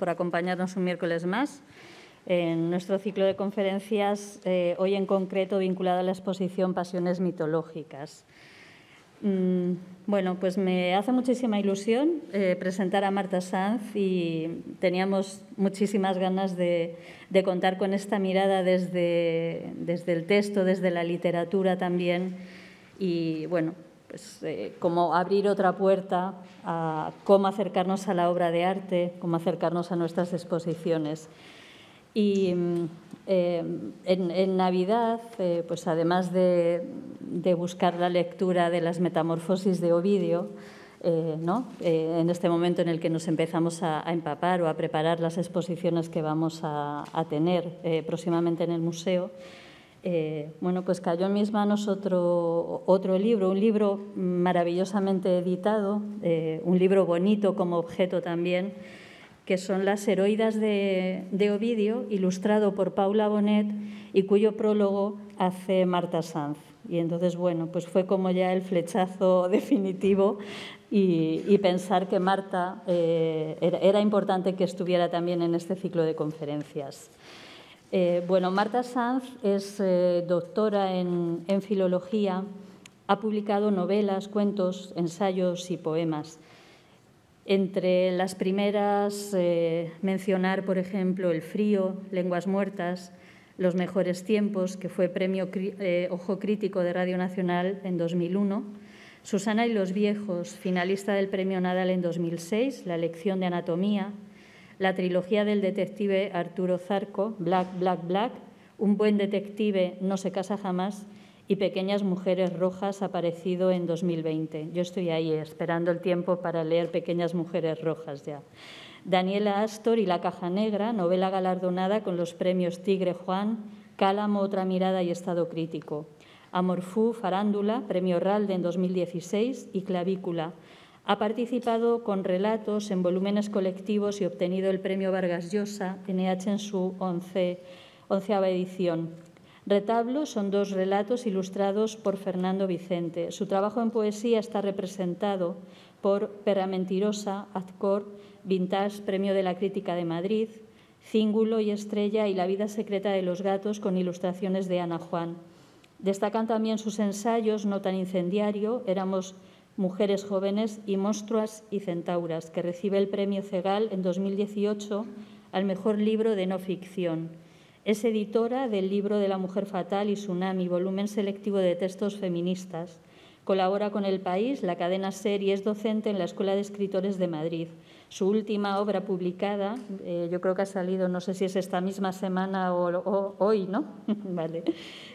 por acompañarnos un miércoles más en nuestro ciclo de conferencias, eh, hoy en concreto vinculado a la exposición Pasiones mitológicas. Mm, bueno, pues me hace muchísima ilusión eh, presentar a Marta Sanz y teníamos muchísimas ganas de, contar con esta mirada desde, desde el texto, desde la literatura también. Y bueno, pues, eh, como abrir otra puerta a cómo acercarnos a la obra de arte, cómo acercarnos a nuestras exposiciones. Y mm, eh, en, Navidad, eh, pues además de, buscar la lectura de las metamorfosis de Ovidio, ¿no? en este momento en el que nos empezamos a, empapar o a preparar las exposiciones que vamos a tener próximamente en el museo, eh, bueno, pues cayó en mis manos otro, otro libro, un libro maravillosamente editado, eh, un libro bonito como objeto también, que son Las heroidas de, Ovidio, ilustrado por Paula Bonet y cuyo prólogo hace Marta Sanz. Y entonces, bueno, pues fue como ya el flechazo definitivo y, pensar que Marta eh, era importante que estuviera también en este ciclo de conferencias. Eh, bueno, Marta Sanz es eh, doctora en, filología, ha publicado novelas, cuentos, ensayos y poemas. Entre las primeras, eh, mencionar, por ejemplo, El frío, Lenguas muertas, Los mejores tiempos, que fue premio Ojo Crítico de Radio Nacional en 2001, Susana y los viejos, finalista del premio Nadal en 2006, La lección de anatomía, la trilogía del detective Arturo Zarco, Black, Black, Black, Un buen detective no se casa jamás y Pequeñas Mujeres Rojas, aparecido en 2020. Yo estoy ahí esperando el tiempo para leer Pequeñas Mujeres Rojas ya. Daniela Astor y La Caja Negra, novela galardonada con los premios Tigre Juan, Cálamo, Otra Mirada y Estado Crítico. Amorfú, Farándula, Premio Ralde en 2016 y Clavícula, ha participado con relatos en volúmenes colectivos y obtenido el premio Vargas Llosa NH e en su onceava edición. Retablo son dos relatos ilustrados por Fernando Vicente. Su trabajo en poesía está representado por Perra Mentirosa, Azcor, Vintage, Premio de la Crítica de Madrid, Cíngulo y Estrella y La vida secreta de los gatos con ilustraciones de Ana Juan. Destacan también sus ensayos No tan incendiario, Éramos Mujeres Jóvenes y Monstruas y Centauras, que recibe el premio Cegal en 2018 al mejor libro de no ficción. Es editora del libro de la Mujer Fatal y Tsunami, volumen selectivo de textos feministas. Colabora con El País, la cadena SER y es docente en la Escuela de Escritores de Madrid. Su última obra publicada, eh, yo creo que ha salido, no sé si es esta misma semana o, hoy, ¿no? vale.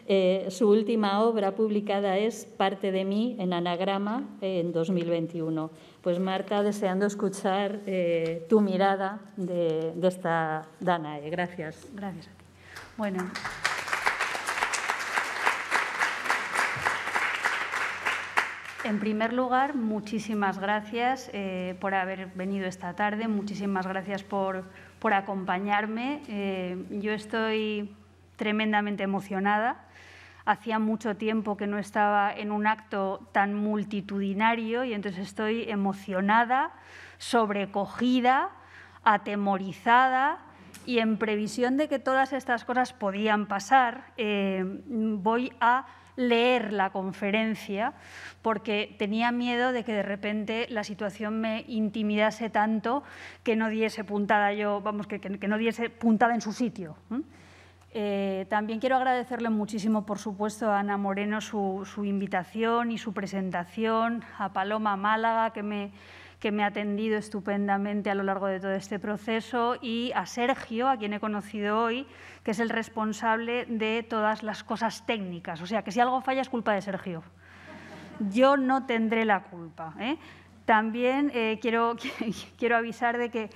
Eh, su última obra publicada es Parte de mí en anagrama en 2021. Pues Marta, deseando escuchar eh, tu mirada de, esta Danae. Gracias. Gracias Bueno. En primer lugar, muchísimas gracias eh, por haber venido esta tarde, muchísimas gracias por, por acompañarme. Eh, yo estoy tremendamente emocionada. Hacía mucho tiempo que no estaba en un acto tan multitudinario y entonces estoy emocionada, sobrecogida, atemorizada y en previsión de que todas estas cosas podían pasar, eh, voy a leer la conferencia porque tenía miedo de que de repente la situación me intimidase tanto que no diese puntada yo, vamos, que, no diese puntada en su sitio. Eh, también quiero agradecerle muchísimo, por supuesto, a Ana Moreno su invitación y su presentación, a Paloma Málaga, que me que me ha atendido estupendamente a lo largo de todo este proceso, y a Sergio, a quien he conocido hoy, que es el responsable de todas las cosas técnicas. O sea, que si algo falla es culpa de Sergio. Yo no tendré la culpa. ¿eh? También eh, quiero, avisar de que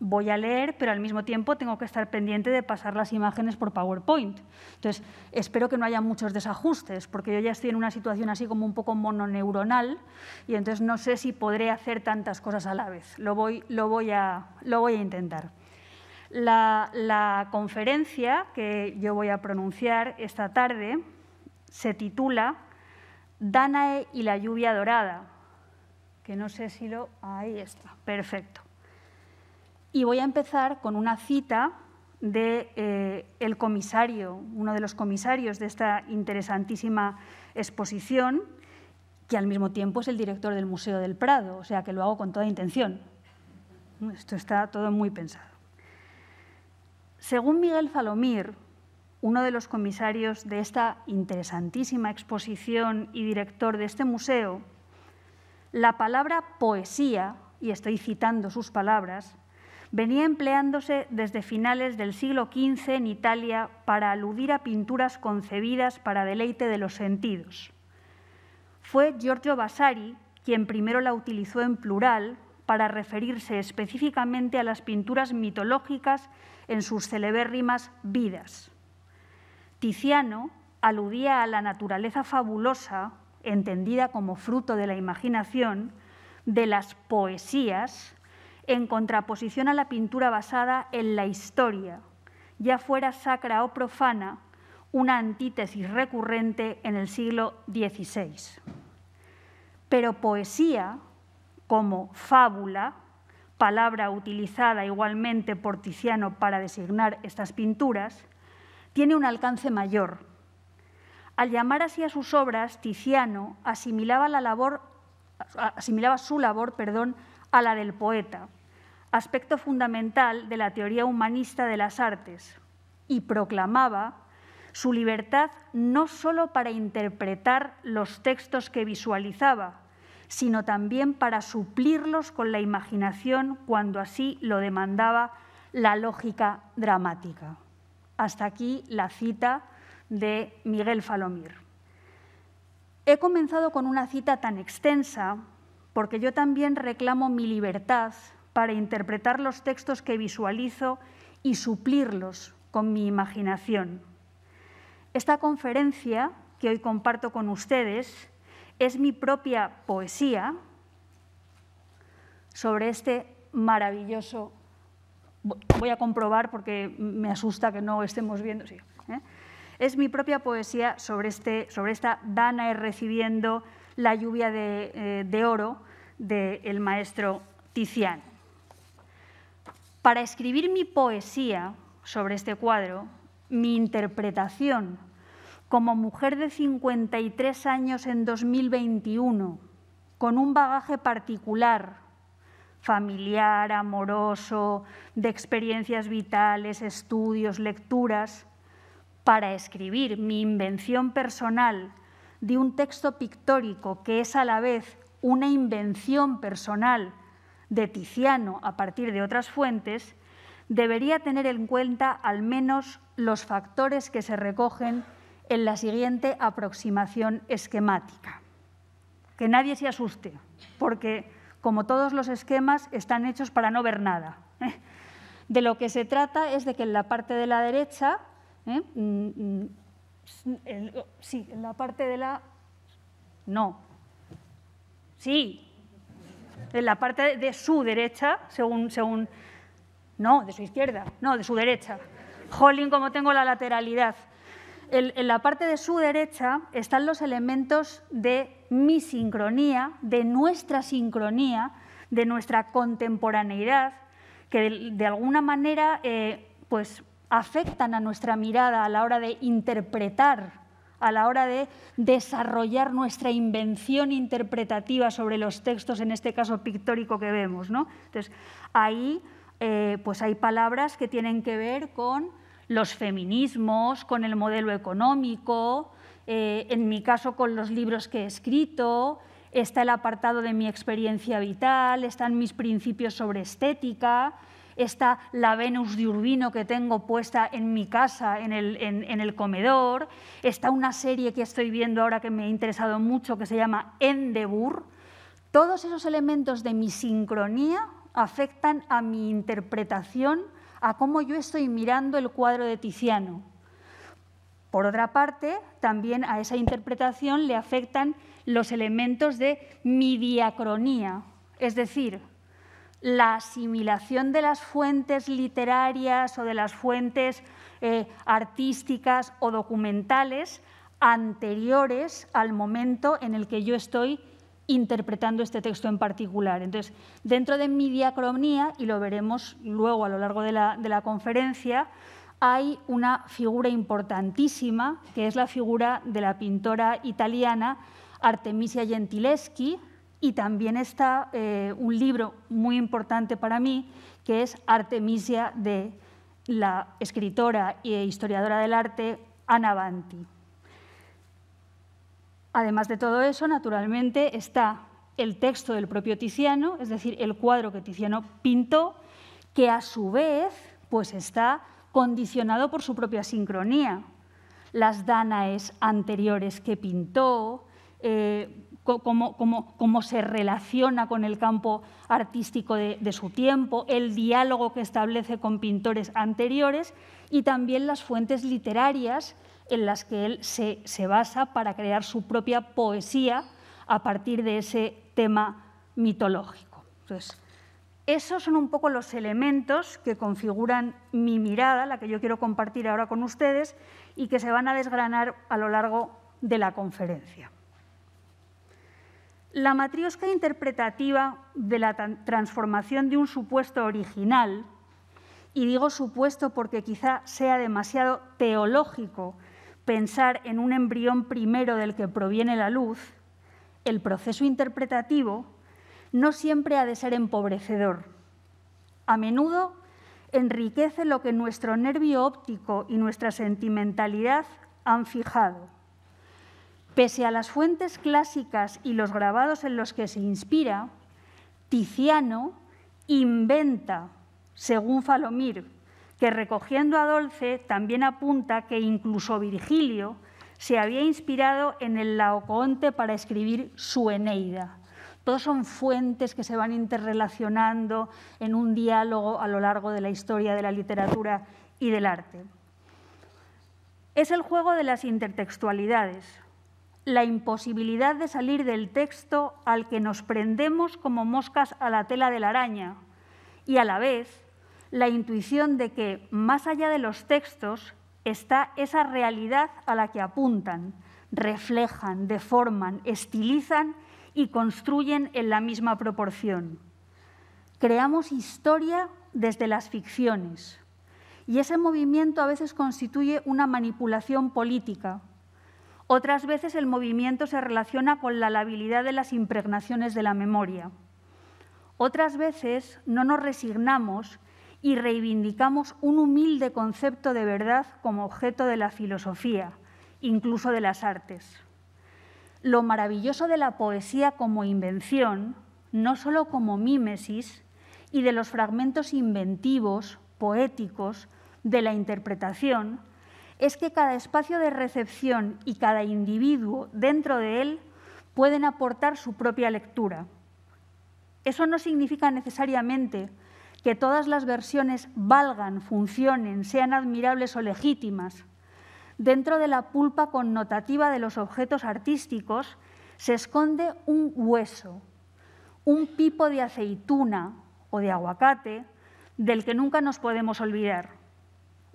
voy a leer, pero al mismo tiempo tengo que estar pendiente de pasar las imágenes por PowerPoint. Entonces, espero que no haya muchos desajustes, porque yo ya estoy en una situación así como un poco mononeuronal y entonces no sé si podré hacer tantas cosas a la vez. Lo voy, a, intentar. la conferencia que yo voy a pronunciar esta tarde se titula Danae y la lluvia dorada que no sé si lo... Ahí está, perfecto. Y voy a empezar con una cita de eh, el comisario, uno de los comisarios de esta interesantísima exposición, que al mismo tiempo es el director del Museo del Prado, o sea que lo hago con toda intención. Esto está todo muy pensado. Según Miguel Falomir, uno de los comisarios de esta interesantísima exposición y director de este museo, la palabra poesía, y estoy citando sus palabras, venía empleándose desde finales del siglo XV en Italia para aludir a pinturas concebidas para deleite de los sentidos. Fue Giorgio Vasari quien primero la utilizó en plural para referirse específicamente a las pinturas mitológicas en sus celebérrimas vidas. Tiziano aludía a la naturaleza fabulosa entendida como fruto de la imaginación, de las poesías, en contraposición a la pintura basada en la historia, ya fuera sacra o profana, una antítesis recurrente en el siglo XVI. Pero poesía, como fábula, palabra utilizada igualmente por Tiziano para designar estas pinturas, tiene un alcance mayor al llamar así a sus obras, Tiziano asimilaba, asimilaba su labor perdón, a la del poeta, aspecto fundamental de la teoría humanista de las artes, y proclamaba su libertad no sólo para interpretar los textos que visualizaba, sino también para suplirlos con la imaginación cuando así lo demandaba la lógica dramática. Hasta aquí la cita de Miguel Falomir. He comenzado con una cita tan extensa porque yo también reclamo mi libertad para interpretar los textos que visualizo y suplirlos con mi imaginación. Esta conferencia que hoy comparto con ustedes es mi propia poesía sobre este maravilloso... Voy a comprobar porque me asusta que no estemos viendo... Sí, ¿eh? es mi propia poesía sobre, este, sobre esta Danae recibiendo la lluvia eh, de, oro del maestro Tiziano. Para escribir mi poesía sobre este cuadro, mi interpretación como mujer de 53 años en 2021, con un bagaje particular, familiar, amoroso, de experiencias vitales, estudios, lecturas, para escribir mi invención personal de un texto pictórico que es a la vez una invención personal de Tiziano a partir de otras fuentes, debería tener en cuenta al menos los factores que se recogen en la siguiente aproximación esquemática. Que nadie se asuste, porque como todos los esquemas están hechos para no ver nada. De lo que se trata es de que en la parte de la derecha ¿Eh? Mm, mm, mm, en la parte de la... No. Sí. En la parte de, su derecha, según, según... No, de su izquierda. No, de su derecha. Jolín, como tengo la lateralidad. en la parte de su derecha están los elementos de mi sincronía, de nuestra sincronía, de nuestra contemporaneidad, que de, alguna manera eh, pues afectan a nuestra mirada a la hora de interpretar, a la hora de desarrollar nuestra invención interpretativa sobre los textos, en este caso pictórico que vemos. ¿no? Entonces, ahí eh, pues hay palabras que tienen que ver con los feminismos, con el modelo económico, eh, en mi caso con los libros que he escrito, está el apartado de mi experiencia vital, están mis principios sobre estética, está la Venus de Urbino que tengo puesta en mi casa, en el, comedor, está una serie que estoy viendo ahora que me ha interesado mucho que se llama Endeavour. Todos esos elementos de mi sincronía afectan a mi interpretación, a cómo yo estoy mirando el cuadro de Tiziano. Por otra parte, también a esa interpretación le afectan los elementos de mi diacronía, es decir, la asimilación de las fuentes literarias o de las fuentes eh, artísticas o documentales anteriores al momento en el que yo estoy interpretando este texto en particular. Entonces, dentro de mi diacronía, y lo veremos luego a lo largo de la, de la conferencia, hay una figura importantísima, que es la figura de la pintora italiana Artemisia Gentileschi, y también está eh, un libro muy importante para mí, que es Artemisia de la escritora e historiadora del arte Ana Banti. Además de todo eso, naturalmente, está el texto del propio Tiziano, es decir, el cuadro que Tiziano pintó, que a su vez pues está condicionado por su propia sincronía. Las dánaes anteriores que pintó, eh, cómo, se relaciona con el campo artístico de, su tiempo, el diálogo que establece con pintores anteriores y también las fuentes literarias en las que él se, basa para crear su propia poesía a partir de ese tema mitológico. esos son un poco los elementos que configuran mi mirada, la que yo quiero compartir ahora con ustedes, y que se van a desgranar a lo largo de la conferencia la matriosca interpretativa de la transformación de un supuesto original, y digo supuesto porque quizá sea demasiado teológico pensar en un embrión primero del que proviene la luz, el proceso interpretativo no siempre ha de ser empobrecedor. A menudo enriquece lo que nuestro nervio óptico y nuestra sentimentalidad han fijado Pese a las fuentes clásicas y los grabados en los que se inspira, Tiziano inventa, según Falomir, que recogiendo a Dolce también apunta que incluso Virgilio se había inspirado en el Laocoonte para escribir su Eneida. Todos son fuentes que se van interrelacionando en un diálogo a lo largo de la historia de la literatura y del arte. Es el juego de las intertextualidades, la imposibilidad de salir del texto al que nos prendemos como moscas a la tela de la araña y a la vez la intuición de que más allá de los textos está esa realidad a la que apuntan, reflejan, deforman, estilizan y construyen en la misma proporción. Creamos historia desde las ficciones y ese movimiento a veces constituye una manipulación política otras veces el movimiento se relaciona con la labilidad de las impregnaciones de la memoria. Otras veces no nos resignamos y reivindicamos un humilde concepto de verdad como objeto de la filosofía, incluso de las artes. Lo maravilloso de la poesía como invención, no solo como mímesis, y de los fragmentos inventivos, poéticos, de la interpretación, es que cada espacio de recepción y cada individuo dentro de él pueden aportar su propia lectura. Eso no significa necesariamente que todas las versiones valgan, funcionen, sean admirables o legítimas. Dentro de la pulpa connotativa de los objetos artísticos se esconde un hueso, un pipo de aceituna o de aguacate del que nunca nos podemos olvidar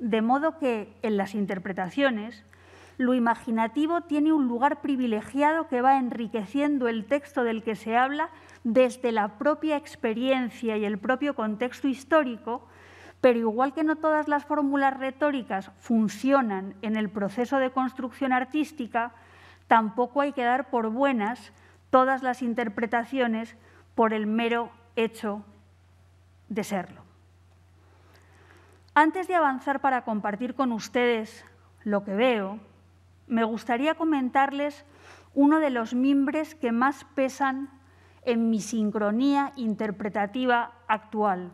de modo que en las interpretaciones lo imaginativo tiene un lugar privilegiado que va enriqueciendo el texto del que se habla desde la propia experiencia y el propio contexto histórico, pero igual que no todas las fórmulas retóricas funcionan en el proceso de construcción artística, tampoco hay que dar por buenas todas las interpretaciones por el mero hecho de serlo. Antes de avanzar para compartir con ustedes lo que veo, me gustaría comentarles uno de los mimbres que más pesan en mi sincronía interpretativa actual.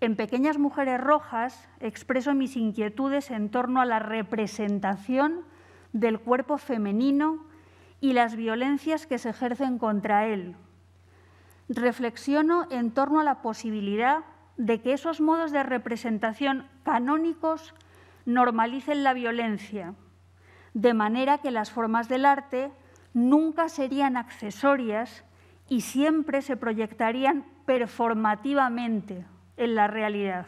En Pequeñas Mujeres Rojas expreso mis inquietudes en torno a la representación del cuerpo femenino y las violencias que se ejercen contra él. Reflexiono en torno a la posibilidad de que esos modos de representación canónicos normalicen la violencia, de manera que las formas del arte nunca serían accesorias y siempre se proyectarían performativamente en la realidad.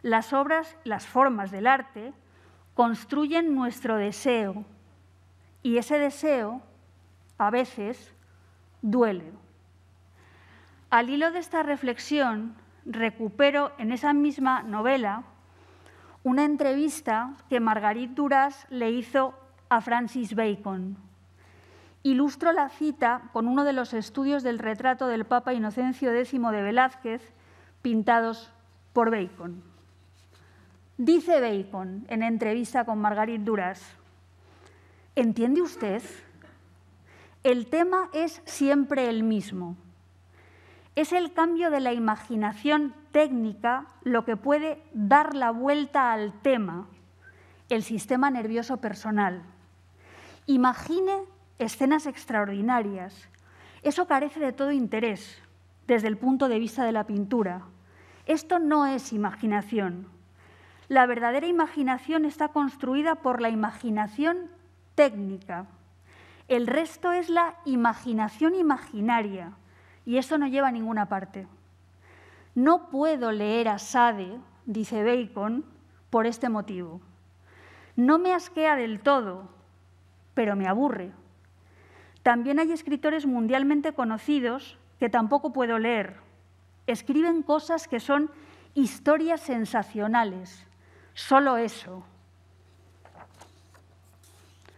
Las obras, las formas del arte, construyen nuestro deseo y ese deseo a veces duele. Al hilo de esta reflexión, recupero en esa misma novela una entrevista que Margarit Duras le hizo a Francis Bacon. Ilustro la cita con uno de los estudios del retrato del Papa Inocencio X de Velázquez, pintados por Bacon. Dice Bacon en entrevista con Margarit Duras, ¿entiende usted? El tema es siempre el mismo es el cambio de la imaginación técnica lo que puede dar la vuelta al tema, el sistema nervioso personal. Imagine escenas extraordinarias. Eso carece de todo interés desde el punto de vista de la pintura. Esto no es imaginación. La verdadera imaginación está construida por la imaginación técnica. El resto es la imaginación imaginaria, y eso no lleva a ninguna parte. No puedo leer a Sade, dice Bacon, por este motivo. No me asquea del todo, pero me aburre. También hay escritores mundialmente conocidos que tampoco puedo leer. Escriben cosas que son historias sensacionales. Solo eso.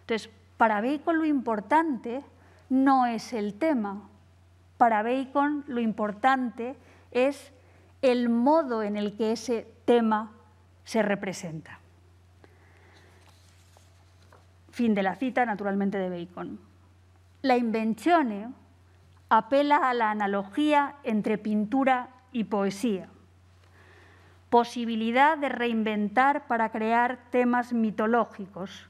Entonces, para Bacon lo importante no es el tema, para Bacon lo importante es el modo en el que ese tema se representa. Fin de la cita, naturalmente, de Bacon. La invención apela a la analogía entre pintura y poesía, posibilidad de reinventar para crear temas mitológicos.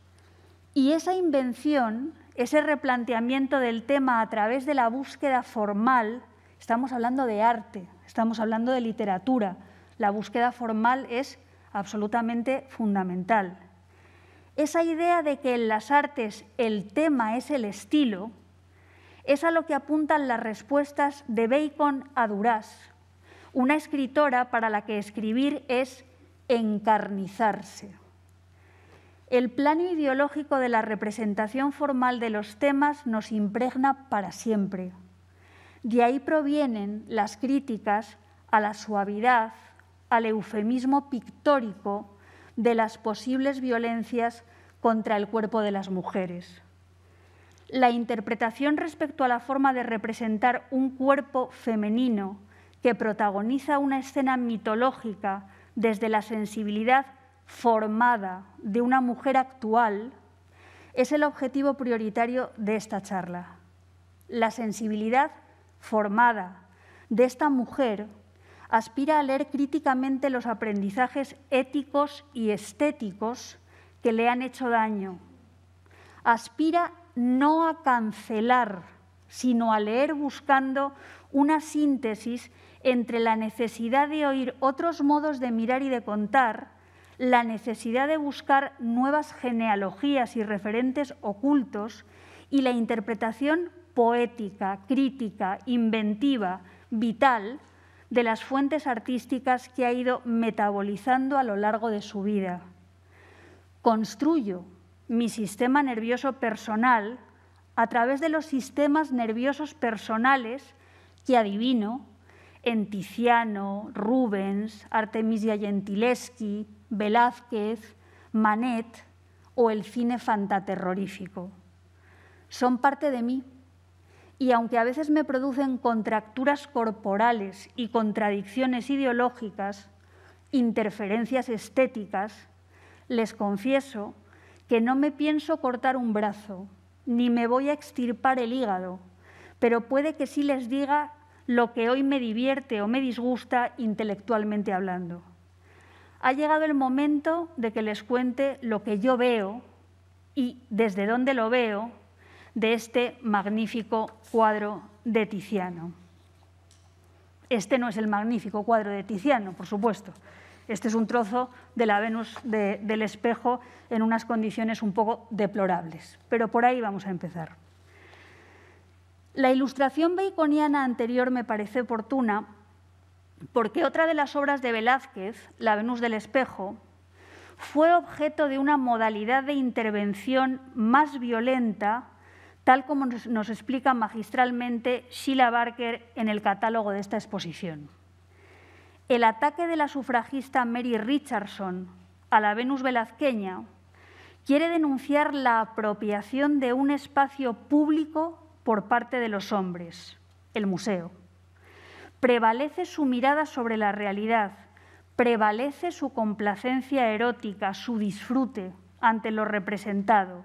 Y esa invención ese replanteamiento del tema a través de la búsqueda formal, estamos hablando de arte, estamos hablando de literatura, la búsqueda formal es absolutamente fundamental. Esa idea de que en las artes el tema es el estilo, es a lo que apuntan las respuestas de Bacon a Duras, una escritora para la que escribir es encarnizarse el plano ideológico de la representación formal de los temas nos impregna para siempre. De ahí provienen las críticas a la suavidad, al eufemismo pictórico de las posibles violencias contra el cuerpo de las mujeres. La interpretación respecto a la forma de representar un cuerpo femenino que protagoniza una escena mitológica desde la sensibilidad formada de una mujer actual es el objetivo prioritario de esta charla. La sensibilidad formada de esta mujer aspira a leer críticamente los aprendizajes éticos y estéticos que le han hecho daño. Aspira no a cancelar, sino a leer buscando una síntesis entre la necesidad de oír otros modos de mirar y de contar la necesidad de buscar nuevas genealogías y referentes ocultos y la interpretación poética, crítica, inventiva, vital de las fuentes artísticas que ha ido metabolizando a lo largo de su vida. Construyo mi sistema nervioso personal a través de los sistemas nerviosos personales que adivino, en Tiziano, Rubens, Artemisia Gentileschi, Velázquez, Manet o el cine fantaterrorífico. Son parte de mí y aunque a veces me producen contracturas corporales y contradicciones ideológicas, interferencias estéticas, les confieso que no me pienso cortar un brazo, ni me voy a extirpar el hígado, pero puede que sí les diga lo que hoy me divierte o me disgusta intelectualmente hablando. Ha llegado el momento de que les cuente lo que yo veo y desde dónde lo veo de este magnífico cuadro de Tiziano. Este no es el magnífico cuadro de Tiziano, por supuesto. Este es un trozo de la Venus del espejo en unas condiciones un poco deplorables. Pero por ahí vamos a empezar. La ilustración baconiana anterior me parece oportuna porque otra de las obras de Velázquez, La Venus del Espejo, fue objeto de una modalidad de intervención más violenta, tal como nos, explica magistralmente Sheila Barker en el catálogo de esta exposición. El ataque de la sufragista Mary Richardson a la Venus velazqueña quiere denunciar la apropiación de un espacio público por parte de los hombres, el museo. Prevalece su mirada sobre la realidad, prevalece su complacencia erótica, su disfrute ante lo representado.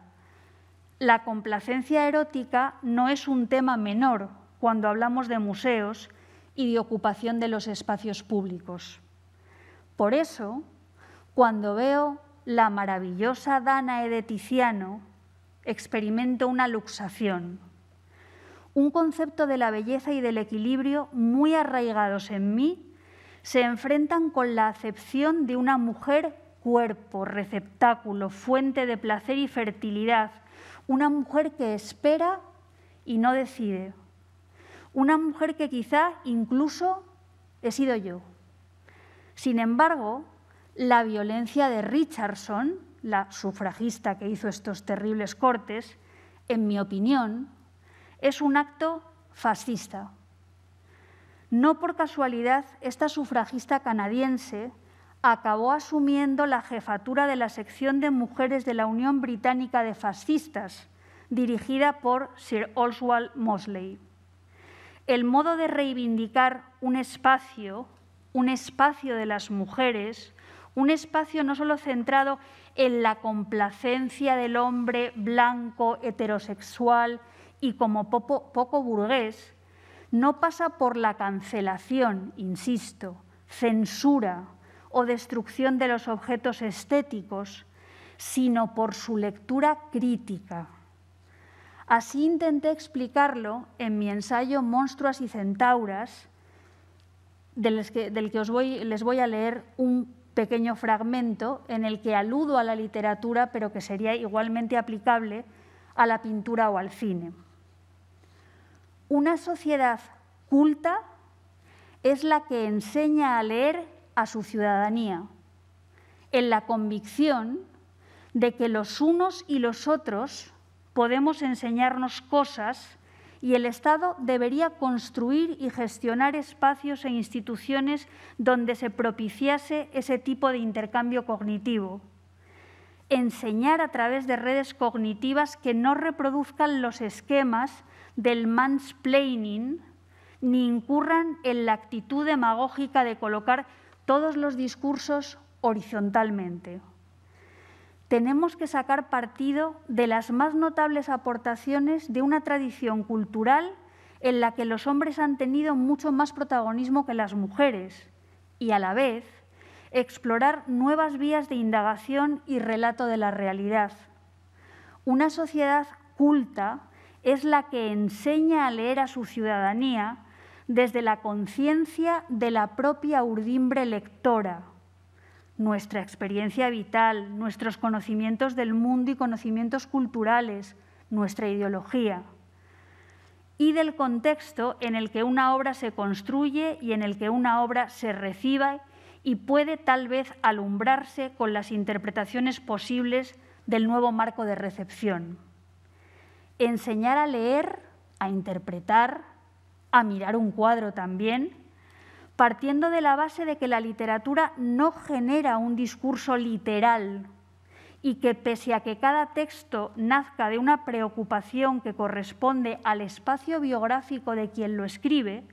La complacencia erótica no es un tema menor cuando hablamos de museos y de ocupación de los espacios públicos. Por eso, cuando veo la maravillosa Danae de Tiziano, experimento una luxación un concepto de la belleza y del equilibrio muy arraigados en mí, se enfrentan con la acepción de una mujer cuerpo, receptáculo, fuente de placer y fertilidad, una mujer que espera y no decide, una mujer que quizá incluso he sido yo. Sin embargo, la violencia de Richardson, la sufragista que hizo estos terribles cortes, en mi opinión, es un acto fascista. No por casualidad, esta sufragista canadiense acabó asumiendo la jefatura de la sección de mujeres de la Unión Británica de Fascistas, dirigida por Sir Oswald Mosley. El modo de reivindicar un espacio, un espacio de las mujeres, un espacio no solo centrado en la complacencia del hombre blanco, heterosexual, y como poco, burgués, no pasa por la cancelación, insisto, censura o destrucción de los objetos estéticos, sino por su lectura crítica. Así intenté explicarlo en mi ensayo Monstruas y Centauras, del que, les voy a leer un pequeño fragmento en el que aludo a la literatura, pero que sería igualmente aplicable a la pintura o al cine. Una sociedad culta es la que enseña a leer a su ciudadanía, en la convicción de que los unos y los otros podemos enseñarnos cosas y el Estado debería construir y gestionar espacios e instituciones donde se propiciase ese tipo de intercambio cognitivo enseñar a través de redes cognitivas que no reproduzcan los esquemas del mansplaining ni incurran en la actitud demagógica de colocar todos los discursos horizontalmente. Tenemos que sacar partido de las más notables aportaciones de una tradición cultural en la que los hombres han tenido mucho más protagonismo que las mujeres y a la vez explorar nuevas vías de indagación y relato de la realidad. Una sociedad culta es la que enseña a leer a su ciudadanía desde la conciencia de la propia urdimbre lectora, nuestra experiencia vital, nuestros conocimientos del mundo y conocimientos culturales, nuestra ideología y del contexto en el que una obra se construye y en el que una obra se reciba y puede tal vez alumbrarse con las interpretaciones posibles del nuevo marco de recepción. Enseñar a leer, a interpretar, a mirar un cuadro también, partiendo de la base de que la literatura no genera un discurso literal y que pese a que cada texto nazca de una preocupación que corresponde al espacio biográfico de quien lo escribe,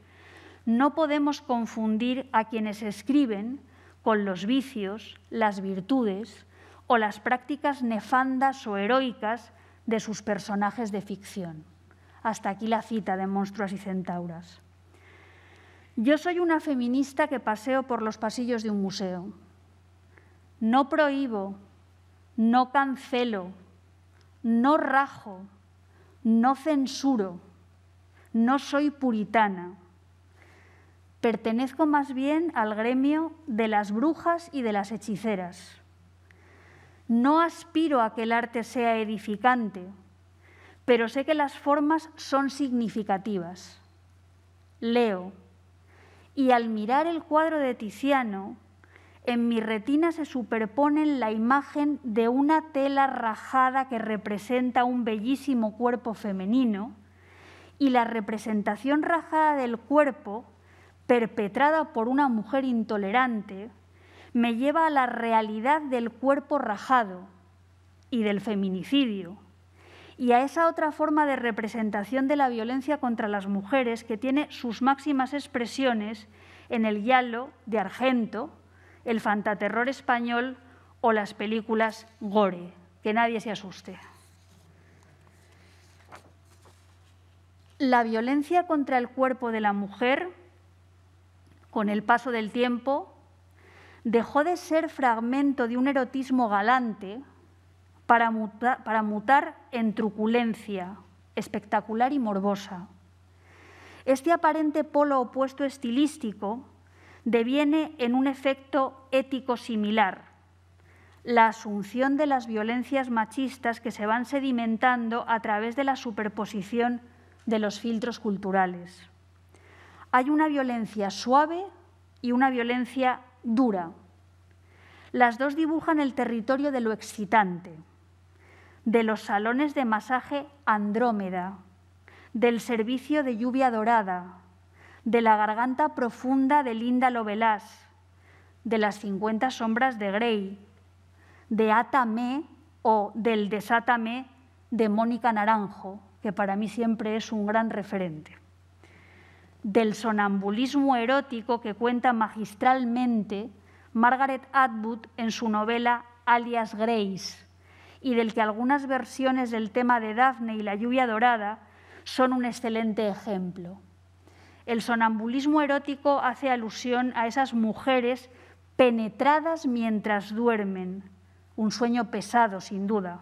no podemos confundir a quienes escriben con los vicios, las virtudes o las prácticas nefandas o heroicas de sus personajes de ficción. Hasta aquí la cita de monstruos y Centauras. Yo soy una feminista que paseo por los pasillos de un museo. No prohíbo, no cancelo, no rajo, no censuro, no soy puritana Pertenezco más bien al gremio de las brujas y de las hechiceras. No aspiro a que el arte sea edificante, pero sé que las formas son significativas. Leo, y al mirar el cuadro de Tiziano, en mi retina se superponen la imagen de una tela rajada que representa un bellísimo cuerpo femenino y la representación rajada del cuerpo perpetrada por una mujer intolerante me lleva a la realidad del cuerpo rajado y del feminicidio y a esa otra forma de representación de la violencia contra las mujeres que tiene sus máximas expresiones en el Yalo de Argento, el fantaterror español o las películas gore. Que nadie se asuste. La violencia contra el cuerpo de la mujer con el paso del tiempo, dejó de ser fragmento de un erotismo galante para mutar, en truculencia espectacular y morbosa. Este aparente polo opuesto estilístico deviene en un efecto ético similar, la asunción de las violencias machistas que se van sedimentando a través de la superposición de los filtros culturales hay una violencia suave y una violencia dura. Las dos dibujan el territorio de lo excitante, de los salones de masaje Andrómeda, del servicio de lluvia dorada, de la garganta profunda de Linda Lovelace, de las cincuenta sombras de Grey, de Atame o del Desátame de Mónica Naranjo, que para mí siempre es un gran referente del sonambulismo erótico que cuenta magistralmente Margaret Atwood en su novela Alias Grace, y del que algunas versiones del tema de Daphne y la lluvia dorada son un excelente ejemplo. El sonambulismo erótico hace alusión a esas mujeres penetradas mientras duermen, un sueño pesado sin duda,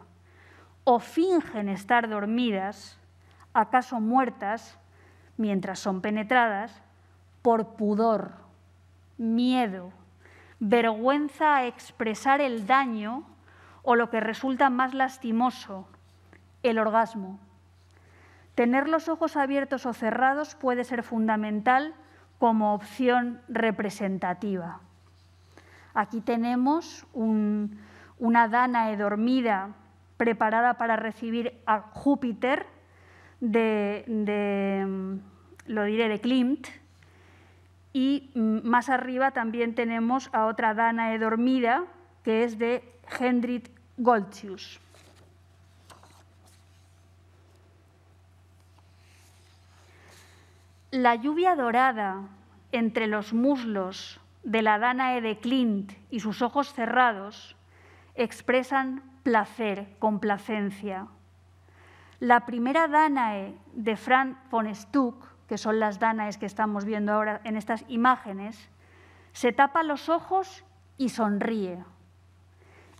o fingen estar dormidas, acaso muertas, mientras son penetradas por pudor, miedo, vergüenza a expresar el daño o lo que resulta más lastimoso, el orgasmo. Tener los ojos abiertos o cerrados puede ser fundamental como opción representativa. Aquí tenemos una dana dormida preparada para recibir a Júpiter de lo diré, de Klimt. Y mm, más arriba también tenemos a otra Danae dormida, que es de Hendrit Goltzius. La lluvia dorada entre los muslos de la Danae de Klimt y sus ojos cerrados expresan placer, complacencia. La primera Danae de Fran von Stuck que son las Danaes que estamos viendo ahora en estas imágenes, se tapa los ojos y sonríe.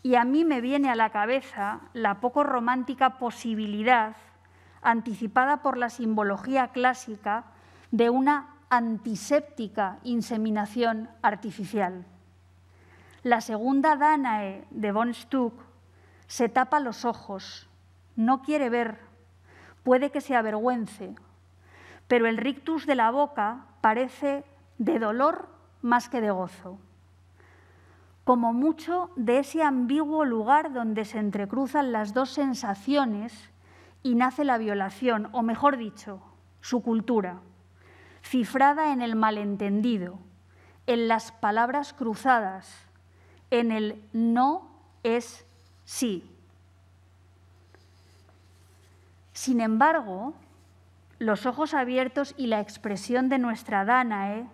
Y a mí me viene a la cabeza la poco romántica posibilidad, anticipada por la simbología clásica, de una antiséptica inseminación artificial. La segunda Danae de von Stuck se tapa los ojos, no quiere ver, puede que se avergüence, pero el rictus de la boca parece de dolor más que de gozo, como mucho de ese ambiguo lugar donde se entrecruzan las dos sensaciones y nace la violación, o mejor dicho, su cultura, cifrada en el malentendido, en las palabras cruzadas, en el no es sí. Sin embargo, los ojos abiertos y la expresión de nuestra Danae ¿eh?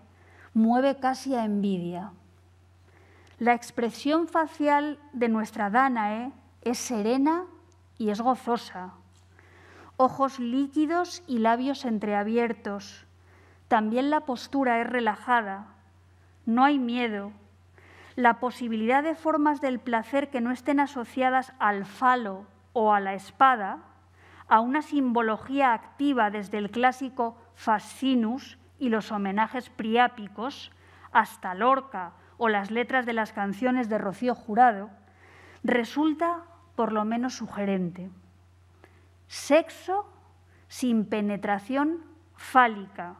mueve casi a envidia. La expresión facial de nuestra Danae ¿eh? es serena y es gozosa. Ojos líquidos y labios entreabiertos. También la postura es relajada. No hay miedo. La posibilidad de formas del placer que no estén asociadas al falo o a la espada a una simbología activa desde el clásico Fascinus y los homenajes priápicos hasta Lorca o las letras de las canciones de Rocío Jurado, resulta por lo menos sugerente. Sexo sin penetración fálica.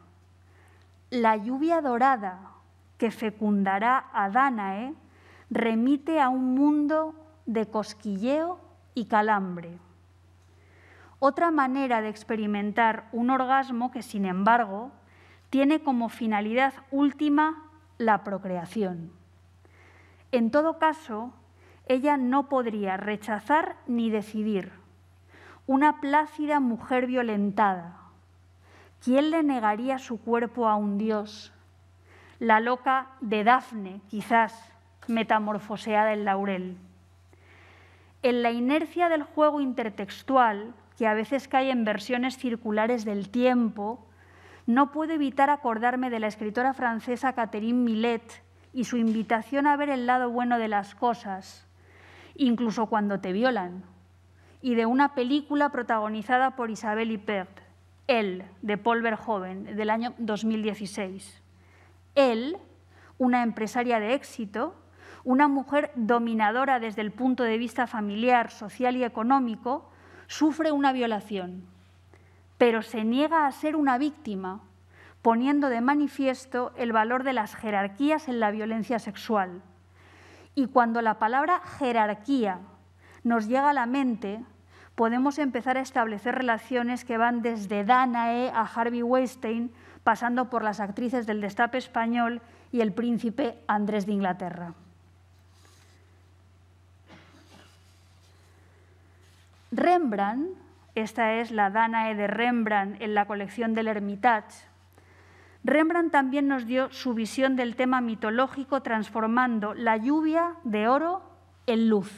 La lluvia dorada que fecundará a Danae remite a un mundo de cosquilleo y calambre otra manera de experimentar un orgasmo que, sin embargo, tiene como finalidad última la procreación. En todo caso, ella no podría rechazar ni decidir. Una plácida mujer violentada. ¿Quién le negaría su cuerpo a un dios? La loca de Dafne, quizás, metamorfoseada en laurel. En la inercia del juego intertextual, que a veces cae en versiones circulares del tiempo, no puedo evitar acordarme de la escritora francesa Catherine Millet y su invitación a ver el lado bueno de las cosas, incluso cuando te violan, y de una película protagonizada por Isabelle Huppert, Él, de Paul Verhoeven, del año 2016. Él, una empresaria de éxito, una mujer dominadora desde el punto de vista familiar, social y económico, sufre una violación, pero se niega a ser una víctima, poniendo de manifiesto el valor de las jerarquías en la violencia sexual. Y cuando la palabra jerarquía nos llega a la mente, podemos empezar a establecer relaciones que van desde Danae a Harvey Weinstein, pasando por las actrices del Destape español y el príncipe Andrés de Inglaterra. Rembrandt, esta es la Danae de Rembrandt en la colección del Hermitage, Rembrandt también nos dio su visión del tema mitológico transformando la lluvia de oro en luz.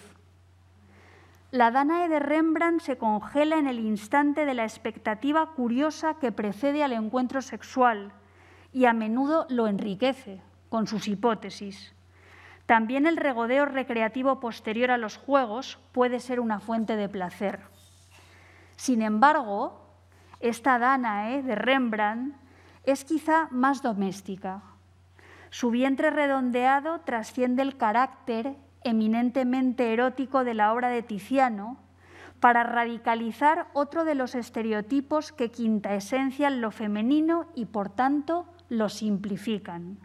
La Danae de Rembrandt se congela en el instante de la expectativa curiosa que precede al encuentro sexual y a menudo lo enriquece con sus hipótesis. También el regodeo recreativo posterior a los juegos puede ser una fuente de placer. Sin embargo, esta Danae eh, de Rembrandt es quizá más doméstica. Su vientre redondeado trasciende el carácter eminentemente erótico de la obra de Tiziano para radicalizar otro de los estereotipos que quinta esencian lo femenino y, por tanto, lo simplifican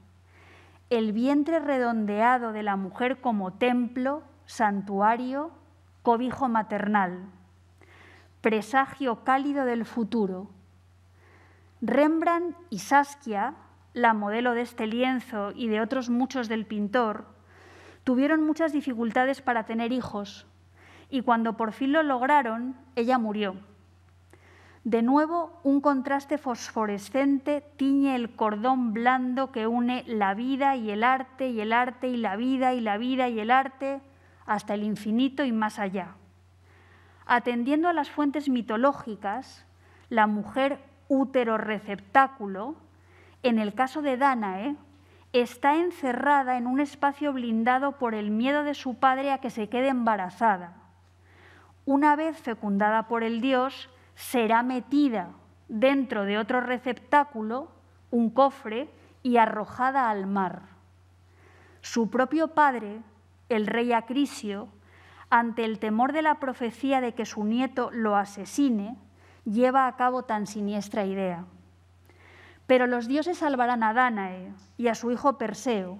el vientre redondeado de la mujer como templo, santuario, cobijo maternal, presagio cálido del futuro. Rembrandt y Saskia, la modelo de este lienzo y de otros muchos del pintor, tuvieron muchas dificultades para tener hijos y cuando por fin lo lograron, ella murió. De nuevo, un contraste fosforescente tiñe el cordón blando que une la vida y el arte y el arte y la vida y la vida y el arte hasta el infinito y más allá. Atendiendo a las fuentes mitológicas, la mujer útero receptáculo, en el caso de Danae, está encerrada en un espacio blindado por el miedo de su padre a que se quede embarazada. Una vez fecundada por el dios, será metida dentro de otro receptáculo, un cofre, y arrojada al mar. Su propio padre, el rey Acrisio, ante el temor de la profecía de que su nieto lo asesine, lleva a cabo tan siniestra idea. Pero los dioses salvarán a Danae y a su hijo Perseo,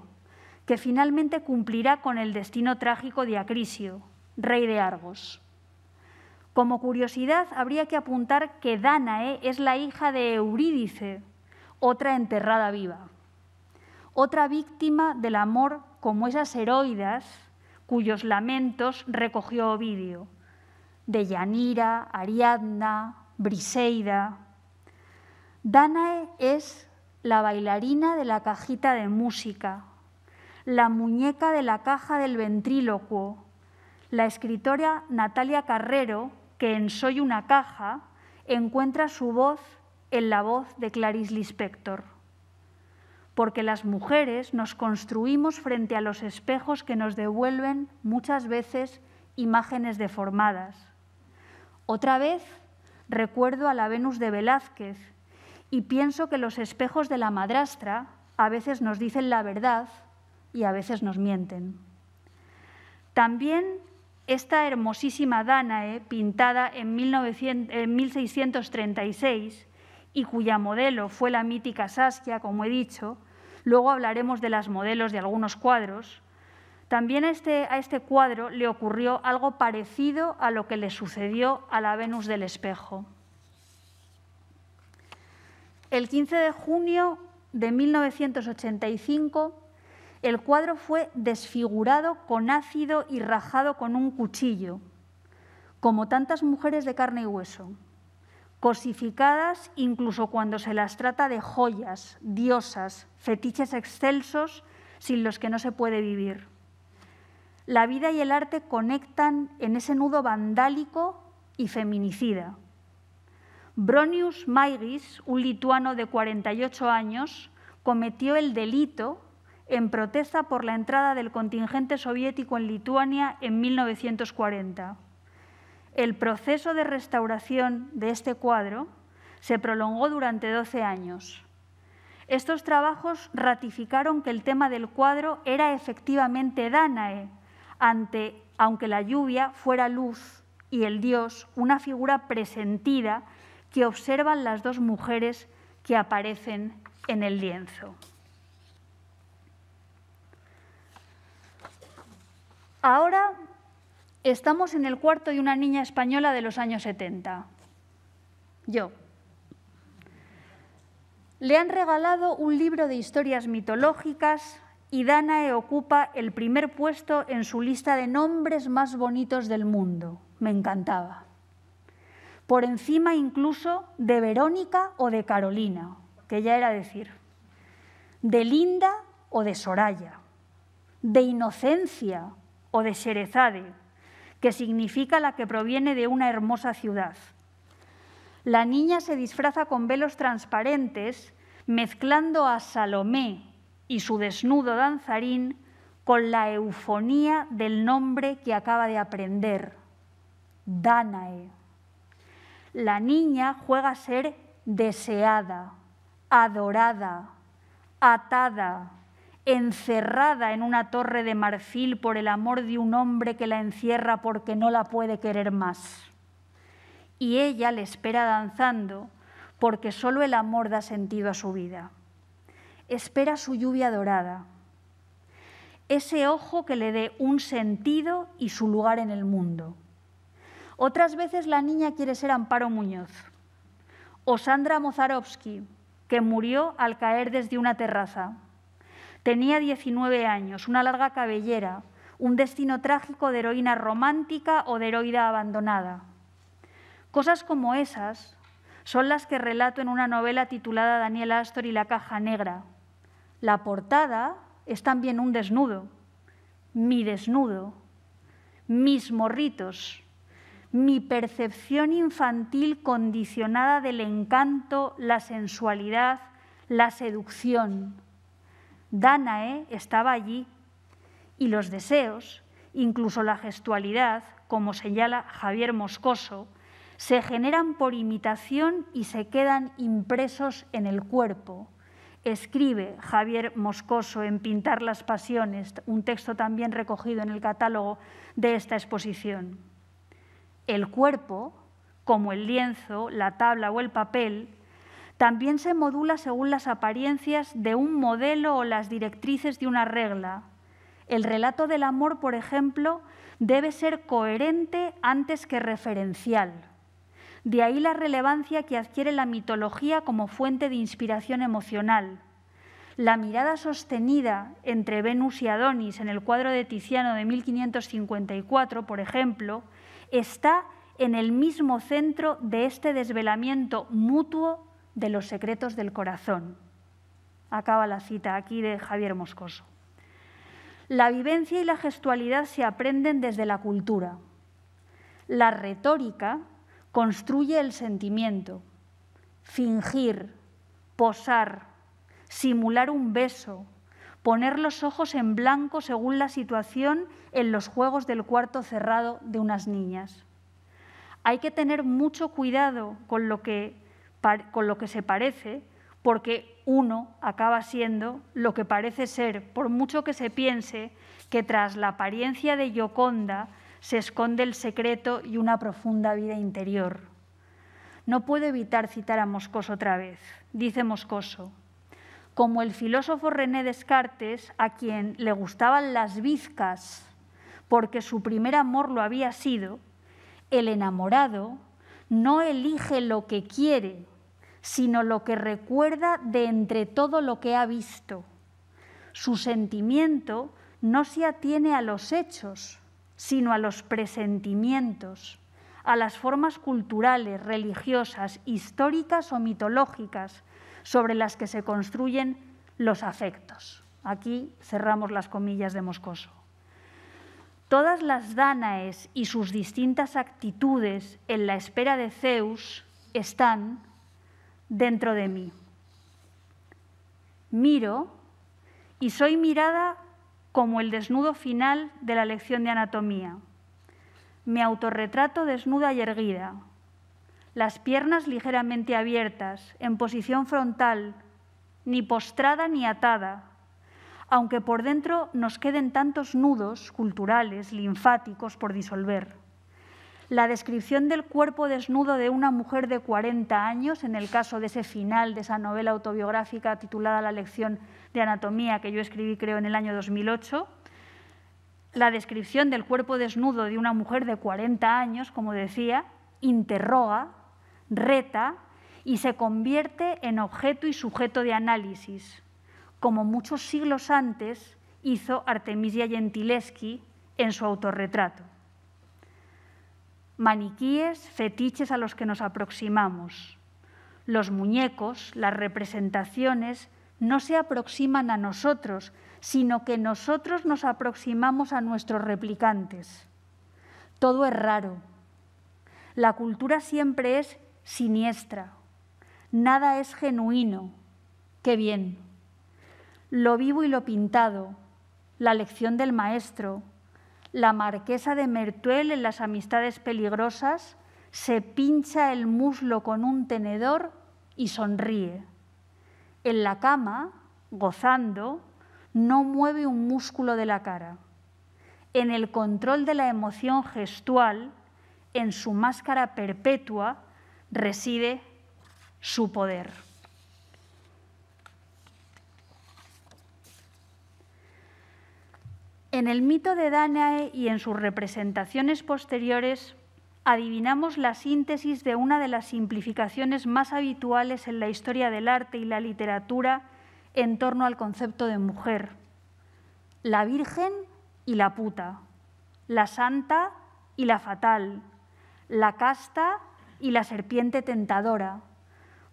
que finalmente cumplirá con el destino trágico de Acrisio, rey de Argos. Como curiosidad, habría que apuntar que Danae es la hija de Eurídice, otra enterrada viva, otra víctima del amor como esas heroidas cuyos lamentos recogió Ovidio, de Yanira, Ariadna, Briseida. Danae es la bailarina de la cajita de música, la muñeca de la caja del ventrílocuo, la escritora Natalia Carrero que en Soy una caja encuentra su voz en la voz de Clarice Lispector. Porque las mujeres nos construimos frente a los espejos que nos devuelven muchas veces imágenes deformadas. Otra vez recuerdo a la Venus de Velázquez y pienso que los espejos de la madrastra a veces nos dicen la verdad y a veces nos mienten. También esta hermosísima Danae, pintada en, 1636 y cuya modelo fue la mítica Saskia, como he dicho, luego hablaremos de las modelos de algunos cuadros, también a este, este cuadro le ocurrió algo parecido a lo que le sucedió a la Venus del espejo. El 15 de junio de 1985 el cuadro fue desfigurado con ácido y rajado con un cuchillo, como tantas mujeres de carne y hueso, cosificadas incluso cuando se las trata de joyas, diosas, fetiches excelsos sin los que no se puede vivir. La vida y el arte conectan en ese nudo vandálico y feminicida. Bronius Maigis, un lituano de 48 años, cometió el delito en protesta por la entrada del contingente soviético en Lituania en 1940. El proceso de restauración de este cuadro se prolongó durante 12 años. Estos trabajos ratificaron que el tema del cuadro era efectivamente Danae, ante, aunque la lluvia fuera luz y el dios una figura presentida que observan las dos mujeres que aparecen en el lienzo. Ahora estamos en el cuarto de una niña española de los años 70. Yo. Le han regalado un libro de historias mitológicas y Danae ocupa el primer puesto en su lista de nombres más bonitos del mundo. Me encantaba. Por encima incluso de Verónica o de Carolina, que ya era decir, de Linda o de Soraya, de Inocencia o de Serezade, que significa la que proviene de una hermosa ciudad. La niña se disfraza con velos transparentes, mezclando a Salomé y su desnudo danzarín con la eufonía del nombre que acaba de aprender, Danae. La niña juega a ser deseada, adorada, atada, encerrada en una torre de marfil por el amor de un hombre que la encierra porque no la puede querer más. Y ella le espera danzando porque solo el amor da sentido a su vida. Espera su lluvia dorada, ese ojo que le dé un sentido y su lugar en el mundo. Otras veces la niña quiere ser Amparo Muñoz o Sandra Mozarovsky, que murió al caer desde una terraza Tenía 19 años, una larga cabellera, un destino trágico de heroína romántica o de heroína abandonada. Cosas como esas son las que relato en una novela titulada Daniel Astor y la caja negra. La portada es también un desnudo, mi desnudo, mis morritos, mi percepción infantil condicionada del encanto, la sensualidad, la seducción, Danae estaba allí y los deseos, incluso la gestualidad, como señala Javier Moscoso, se generan por imitación y se quedan impresos en el cuerpo. Escribe Javier Moscoso en Pintar las Pasiones, un texto también recogido en el catálogo de esta exposición. El cuerpo, como el lienzo, la tabla o el papel, también se modula según las apariencias de un modelo o las directrices de una regla. El relato del amor, por ejemplo, debe ser coherente antes que referencial. De ahí la relevancia que adquiere la mitología como fuente de inspiración emocional. La mirada sostenida entre Venus y Adonis en el cuadro de Tiziano de 1554, por ejemplo, está en el mismo centro de este desvelamiento mutuo de los secretos del corazón. Acaba la cita aquí de Javier Moscoso. La vivencia y la gestualidad se aprenden desde la cultura. La retórica construye el sentimiento. Fingir, posar, simular un beso, poner los ojos en blanco según la situación en los juegos del cuarto cerrado de unas niñas. Hay que tener mucho cuidado con lo que con lo que se parece, porque uno acaba siendo lo que parece ser, por mucho que se piense que tras la apariencia de Gioconda se esconde el secreto y una profunda vida interior. No puedo evitar citar a Moscoso otra vez. Dice Moscoso, como el filósofo René Descartes, a quien le gustaban las bizcas porque su primer amor lo había sido, el enamorado no elige lo que quiere, sino lo que recuerda de entre todo lo que ha visto. Su sentimiento no se atiene a los hechos, sino a los presentimientos, a las formas culturales, religiosas, históricas o mitológicas sobre las que se construyen los afectos. Aquí cerramos las comillas de Moscoso. Todas las Danaes y sus distintas actitudes en la espera de Zeus están, dentro de mí. Miro y soy mirada como el desnudo final de la lección de anatomía. Me autorretrato desnuda y erguida, las piernas ligeramente abiertas, en posición frontal, ni postrada ni atada, aunque por dentro nos queden tantos nudos culturales, linfáticos, por disolver la descripción del cuerpo desnudo de una mujer de 40 años, en el caso de ese final de esa novela autobiográfica titulada La lección de anatomía que yo escribí creo en el año 2008, la descripción del cuerpo desnudo de una mujer de 40 años, como decía, interroga, reta y se convierte en objeto y sujeto de análisis, como muchos siglos antes hizo Artemisia Gentileschi en su autorretrato maniquíes, fetiches a los que nos aproximamos. Los muñecos, las representaciones, no se aproximan a nosotros, sino que nosotros nos aproximamos a nuestros replicantes. Todo es raro. La cultura siempre es siniestra. Nada es genuino. Qué bien. Lo vivo y lo pintado, la lección del maestro, la marquesa de Mertuel en las amistades peligrosas, se pincha el muslo con un tenedor y sonríe. En la cama, gozando, no mueve un músculo de la cara. En el control de la emoción gestual, en su máscara perpetua, reside su poder. En el mito de Danae y en sus representaciones posteriores adivinamos la síntesis de una de las simplificaciones más habituales en la historia del arte y la literatura en torno al concepto de mujer. La virgen y la puta, la santa y la fatal, la casta y la serpiente tentadora,